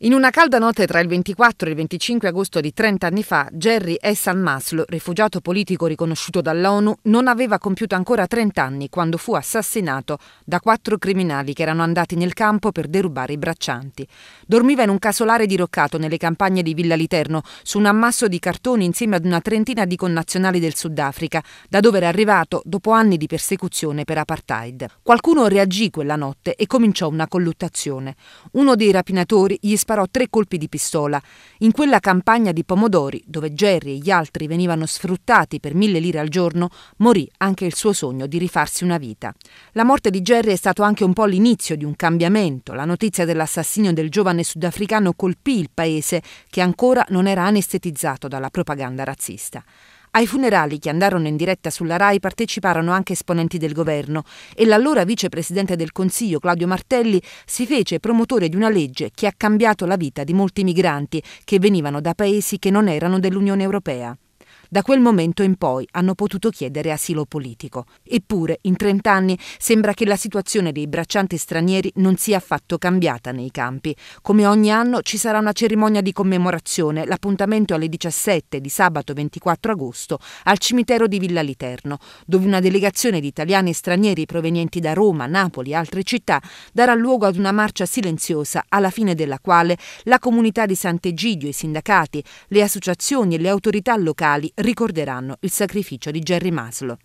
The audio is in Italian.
In una calda notte tra il 24 e il 25 agosto di 30 anni fa, Jerry Essan Maslow, rifugiato politico riconosciuto dall'ONU, non aveva compiuto ancora 30 anni quando fu assassinato da quattro criminali che erano andati nel campo per derubare i braccianti. Dormiva in un casolare diroccato nelle campagne di Villa Literno, su un ammasso di cartoni insieme ad una trentina di connazionali del Sudafrica, da dove era arrivato dopo anni di persecuzione per apartheid. Qualcuno reagì quella notte e cominciò una colluttazione. Uno dei rapinatori gli sparò tre colpi di pistola. In quella campagna di pomodori, dove Jerry e gli altri venivano sfruttati per mille lire al giorno, morì anche il suo sogno di rifarsi una vita. La morte di Jerry è stato anche un po' l'inizio di un cambiamento. La notizia dell'assassinio del giovane sudafricano colpì il paese, che ancora non era anestetizzato dalla propaganda razzista. Ai funerali che andarono in diretta sulla RAI parteciparono anche esponenti del governo e l'allora vicepresidente del Consiglio Claudio Martelli si fece promotore di una legge che ha cambiato la vita di molti migranti che venivano da paesi che non erano dell'Unione Europea. Da quel momento in poi hanno potuto chiedere asilo politico. Eppure, in 30 anni sembra che la situazione dei braccianti stranieri non sia affatto cambiata nei campi. Come ogni anno ci sarà una cerimonia di commemorazione, l'appuntamento alle 17 di sabato 24 agosto al cimitero di Villa Literno, dove una delegazione di italiani e stranieri provenienti da Roma, Napoli e altre città darà luogo ad una marcia silenziosa alla fine della quale la comunità di Sant'Egidio, i sindacati, le associazioni e le autorità locali ricorderanno il sacrificio di Jerry Maslow.